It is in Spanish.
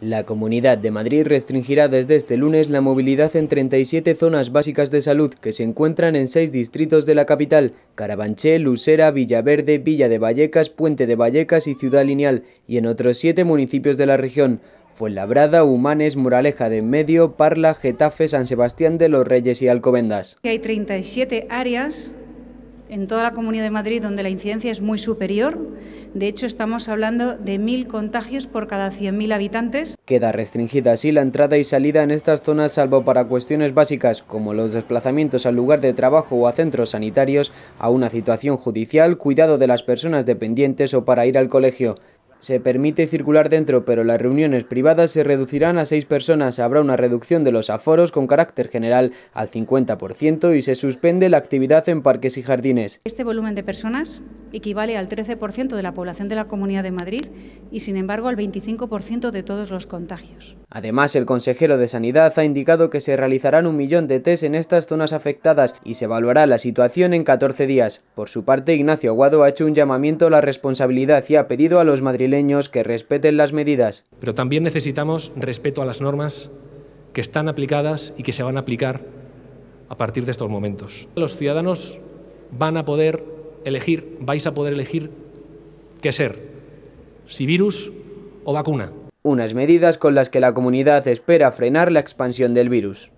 La Comunidad de Madrid restringirá desde este lunes la movilidad en 37 zonas básicas de salud que se encuentran en seis distritos de la capital, Carabanché, Lucera, Villaverde, Villa de Vallecas, Puente de Vallecas y Ciudad Lineal, y en otros siete municipios de la región, Fuenlabrada, Humanes, Moraleja de Medio, Parla, Getafe, San Sebastián de los Reyes y Alcobendas. Hay 37 áreas en toda la Comunidad de Madrid donde la incidencia es muy superior. De hecho, estamos hablando de mil contagios por cada 100.000 habitantes. Queda restringida así la entrada y salida en estas zonas salvo para cuestiones básicas como los desplazamientos al lugar de trabajo o a centros sanitarios, a una situación judicial, cuidado de las personas dependientes o para ir al colegio. Se permite circular dentro, pero las reuniones privadas se reducirán a seis personas. Habrá una reducción de los aforos con carácter general al 50% y se suspende la actividad en parques y jardines. Este volumen de personas equivale al 13% de la población de la Comunidad de Madrid y, sin embargo, al 25% de todos los contagios. Además, el consejero de Sanidad ha indicado que se realizarán un millón de test en estas zonas afectadas y se evaluará la situación en 14 días. Por su parte, Ignacio Aguado ha hecho un llamamiento a la responsabilidad y ha pedido a los madrileños que respeten las medidas. Pero también necesitamos respeto a las normas que están aplicadas y que se van a aplicar a partir de estos momentos. Los ciudadanos van a poder elegir, vais a poder elegir qué ser, si virus o vacuna. Unas medidas con las que la comunidad espera frenar la expansión del virus.